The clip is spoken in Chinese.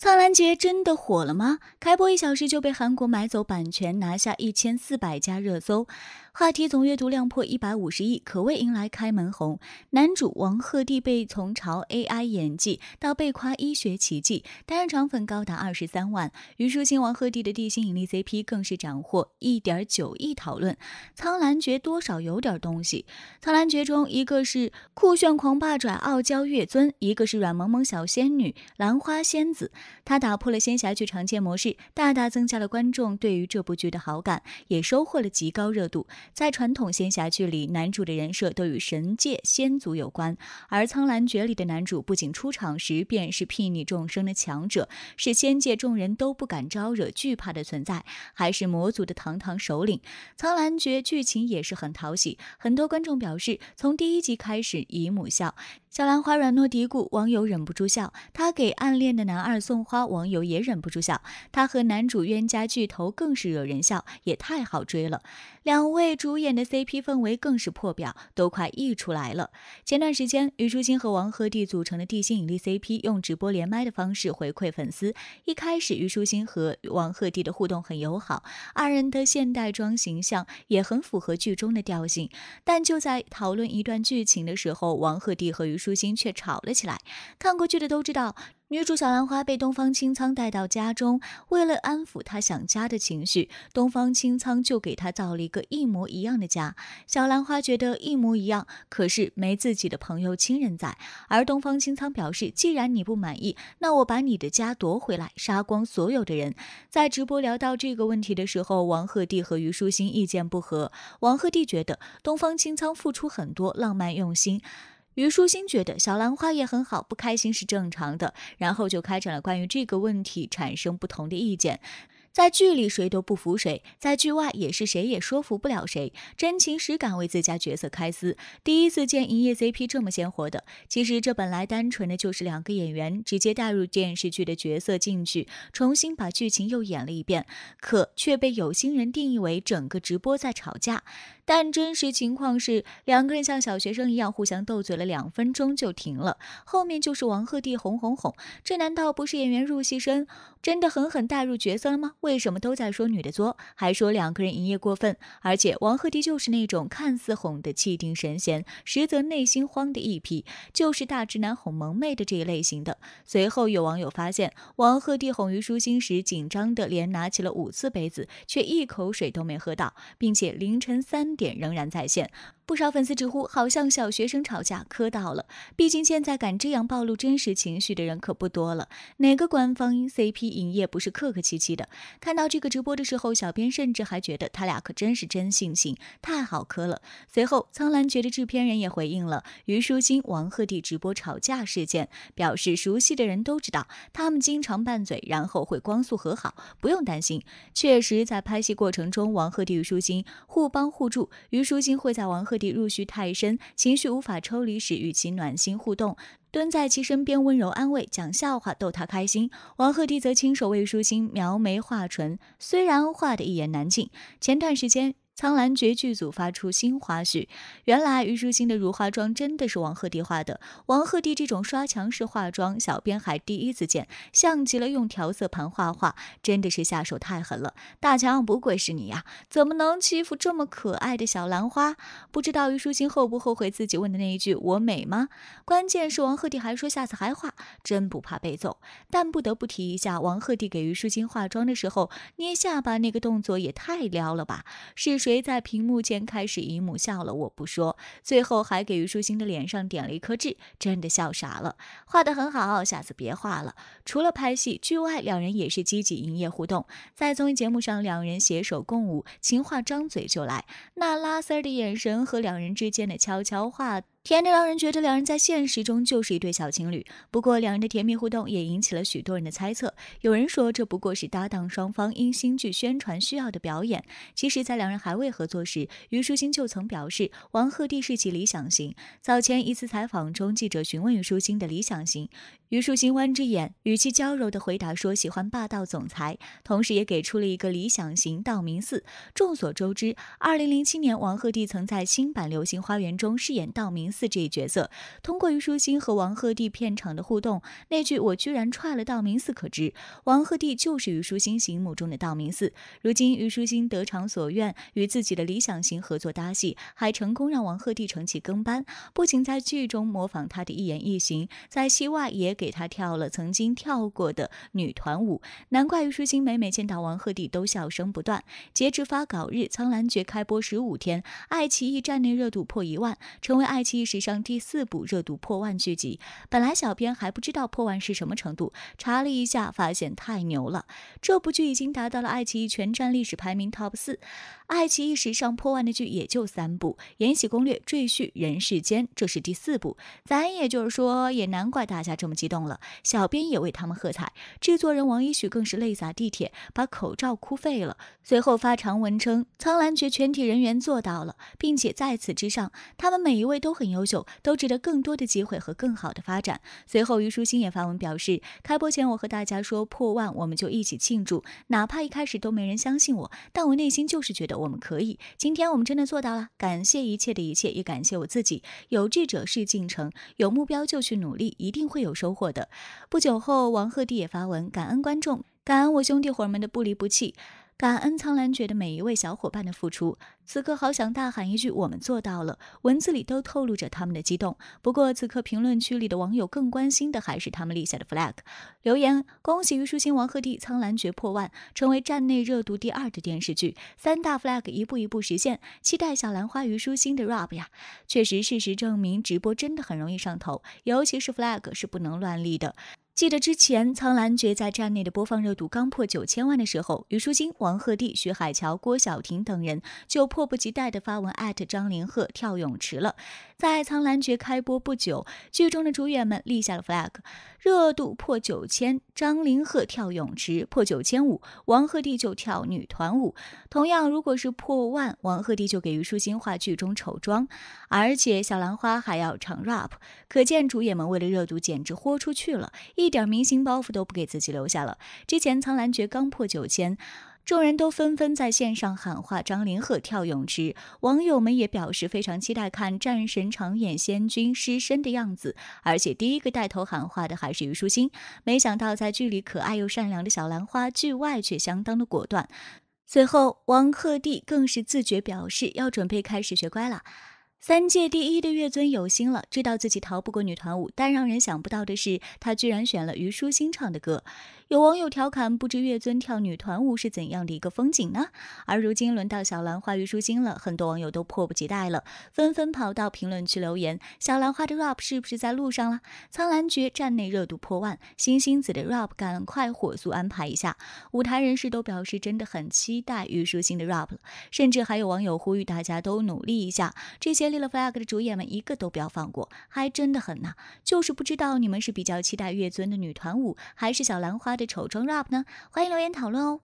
《苍兰诀》真的火了吗？开播一小时就被韩国买走版权，拿下一千四百家热搜话题，总阅读量破一百五十亿，可谓迎来开门红。男主王鹤棣被从朝 AI 演技到被夸医学奇迹，单场粉高达二十三万。虞书欣王鹤棣的地心引力 CP 更是斩获一点九亿讨论。《苍兰诀》多少有点东西。《苍兰诀》中，一个是酷炫狂霸拽傲娇月尊，一个是软萌萌小仙女兰花仙子。他打破了仙侠剧常见模式，大大增加了观众对于这部剧的好感，也收获了极高热度。在传统仙侠剧里，男主的人设都与神界仙族有关，而《苍兰诀》里的男主不仅出场时便是睥睨众生的强者，是仙界众人都不敢招惹、惧怕的存在，还是魔族的堂堂首领。《苍兰诀》剧情也是很讨喜，很多观众表示从第一集开始姨母笑，小兰花软糯嘀咕，网友忍不住笑，他给暗恋的男二送。花网友也忍不住笑，他和男主冤家巨头更是惹人笑，也太好追了。两位主演的 CP 氛围更是破表，都快溢出来了。前段时间，虞书欣和王鹤棣组成的地心引力 CP，用直播连麦的方式回馈粉丝。一开始，虞书欣和王鹤棣的互动很友好，二人的现代装形象也很符合剧中的调性。但就在讨论一段剧情的时候，王鹤棣和虞书欣却吵了起来。看过剧的都知道。女主小兰花被东方青苍带到家中，为了安抚她想家的情绪，东方青苍就给她造了一个一模一样的家。小兰花觉得一模一样，可是没自己的朋友亲人在。而东方青苍表示，既然你不满意，那我把你的家夺回来，杀光所有的人。在直播聊到这个问题的时候，王鹤棣和虞书欣意见不合。王鹤棣觉得东方青苍付出很多浪漫用心。虞书欣觉得小兰花也很好，不开心是正常的，然后就开展了关于这个问题产生不同的意见。在剧里谁都不服谁，在剧外也是谁也说服不了谁，真情实感为自家角色开撕。第一次见营业 CP 这么鲜活的，其实这本来单纯的就是两个演员直接带入电视剧的角色进去，重新把剧情又演了一遍，可却被有心人定义为整个直播在吵架。但真实情况是，两个人像小学生一样互相斗嘴了两分钟就停了，后面就是王鹤棣哄哄哄，这难道不是演员入戏深，真的狠狠带入角色了吗？为什么都在说女的作，还说两个人一夜过分？而且王鹤棣就是那种看似哄得气定神闲，实则内心慌的一批，就是大直男哄萌妹的这一类型的。随后有网友发现，王鹤棣哄虞书欣时紧张的连拿起了五次杯子，却一口水都没喝到，并且凌晨三点仍然在线。不少粉丝直呼好像小学生吵架磕到了，毕竟现在敢这样暴露真实情绪的人可不多了。哪个官方 CP 营业不是客客气气的？看到这个直播的时候，小编甚至还觉得他俩可真是真性情，太好磕了。随后，苍兰诀的制片人也回应了虞书欣、王鹤棣直播吵架事件，表示熟悉的人都知道，他们经常拌嘴，然后会光速和好，不用担心。确实，在拍戏过程中，王鹤棣与书欣互帮互助，虞书欣会在王鹤。地入戏太深，情绪无法抽离时，与其暖心互动，蹲在其身边温柔安慰，讲笑话逗他开心。王鹤棣则亲手为舒心描眉画唇，虽然画得一言难尽。前段时间。《苍兰诀》剧组发出新花絮，原来虞书欣的如花妆真的是王鹤棣画的。王鹤棣这种刷墙式化妆，小编还第一次见，像极了用调色盘画画，真的是下手太狠了。大强不愧是你呀，怎么能欺负这么可爱的小兰花？不知道虞书欣后不后悔自己问的那一句“我美吗”？关键是王鹤棣还说下次还画，真不怕被揍。但不得不提一下，王鹤棣给虞书欣化妆的时候，捏下巴那个动作也太撩了吧？是谁？谁在屏幕前开始姨母笑了？我不说，最后还给虞书欣的脸上点了一颗痣，真的笑傻了。画的很好，下次别画了。除了拍戏剧外，两人也是积极营业互动。在综艺节目上，两人携手共舞，情话张嘴就来。那拉丝儿的眼神和两人之间的悄悄话。甜的让人觉得两人在现实中就是一对小情侣。不过，两人的甜蜜互动也引起了许多人的猜测。有人说，这不过是搭档双方因新剧宣传需要的表演。其实，在两人还未合作时，虞书欣就曾表示，王鹤棣是其理想型。早前一次采访中，记者询问虞书欣的理想型，虞书欣弯着眼，语气娇柔地回答说：“喜欢霸道总裁。”同时，也给出了一个理想型——道明寺。众所周知，2007年，王鹤棣曾在新版《流星花园》中饰演道明。寺。这一角色，通过虞书欣和王鹤棣片场的互动，那句“我居然踹了道明寺”，可知王鹤棣就是虞书欣心目中的道明寺。如今虞书欣得偿所愿，与自己的理想型合作搭戏，还成功让王鹤棣成其跟班，不仅在剧中模仿他的一言一行，在戏外也给他跳了曾经跳过的女团舞。难怪虞书欣每每见到王鹤棣都笑声不断。截至发稿日，《苍兰诀》开播十五天，爱奇艺站内热度破一万，成为爱奇艺。历史上第四部热度破万剧集，本来小编还不知道破万是什么程度，查了一下发现太牛了！这部剧已经达到了爱奇艺全站历史排名 TOP 四，爱奇艺史上破万的剧也就三部，《延禧攻略》《赘婿》《人世间》，这是第四部。咱也就是说，也难怪大家这么激动了，小编也为他们喝彩。制作人王一栩更是泪洒地铁，把口罩哭废了。随后发长文称：“苍兰诀全体人员做到了，并且在此之上，他们每一位都很。”优秀都值得更多的机会和更好的发展。随后，虞书欣也发文表示，开播前我和大家说破万，我们就一起庆祝，哪怕一开始都没人相信我，但我内心就是觉得我们可以。今天我们真的做到了，感谢一切的一切，也感谢我自己。有志者事竟成，有目标就去努力，一定会有收获的。不久后，王鹤棣也发文，感恩观众，感恩我兄弟伙们的不离不弃。感恩苍兰诀的每一位小伙伴的付出，此刻好想大喊一句“我们做到了”。文字里都透露着他们的激动。不过，此刻评论区里的网友更关心的还是他们立下的 flag。留言：恭喜虞书欣、王鹤棣，《苍兰诀》破万，成为站内热度第二的电视剧。三大 flag 一步一步实现，期待小兰花虞书欣的 rap 呀！确实，事实证明，直播真的很容易上头，尤其是 flag 是不能乱立的。记得之前《苍兰诀》在站内的播放热度刚破九千万的时候，虞书欣、王鹤棣、徐海乔、郭晓婷等人就迫不及待地发文艾特张凌赫跳泳池了。在《苍兰诀》开播不久，剧中的主演们立下了 flag：热度破九千，张凌赫跳泳池破九千五，王鹤棣就跳女团舞。同样，如果是破万，王鹤棣就给虞书欣画剧中丑妆，而且小兰花还要唱 rap。可见主演们为了热度，简直豁出去了，一点明星包袱都不给自己留下了。之前《苍兰诀》刚破九千。众人都纷纷在线上喊话张凌赫跳泳池，网友们也表示非常期待看战神长眼仙君失身的样子，而且第一个带头喊话的还是虞书欣。没想到在剧里可爱又善良的小兰花，剧外却相当的果断。随后，王鹤棣更是自觉表示要准备开始学乖了。三界第一的月尊有心了，知道自己逃不过女团舞，但让人想不到的是，他居然选了虞书欣唱的歌。有网友调侃，不知月尊跳女团舞是怎样的一个风景呢？而如今轮到小兰花虞书欣了，很多网友都迫不及待了，纷纷跑到评论区留言：“小兰花的 rap 是不是在路上了？”苍兰诀站内热度破万，星星子的 rap 赶快火速安排一下。舞台人士都表示真的很期待虞书欣的 rap 了，甚至还有网友呼吁大家都努力一下。这些。立了 flag 的主演们一个都不要放过，还真的很呐，就是不知道你们是比较期待月尊的女团舞，还是小兰花的丑妆 rap 呢？欢迎留言讨论哦。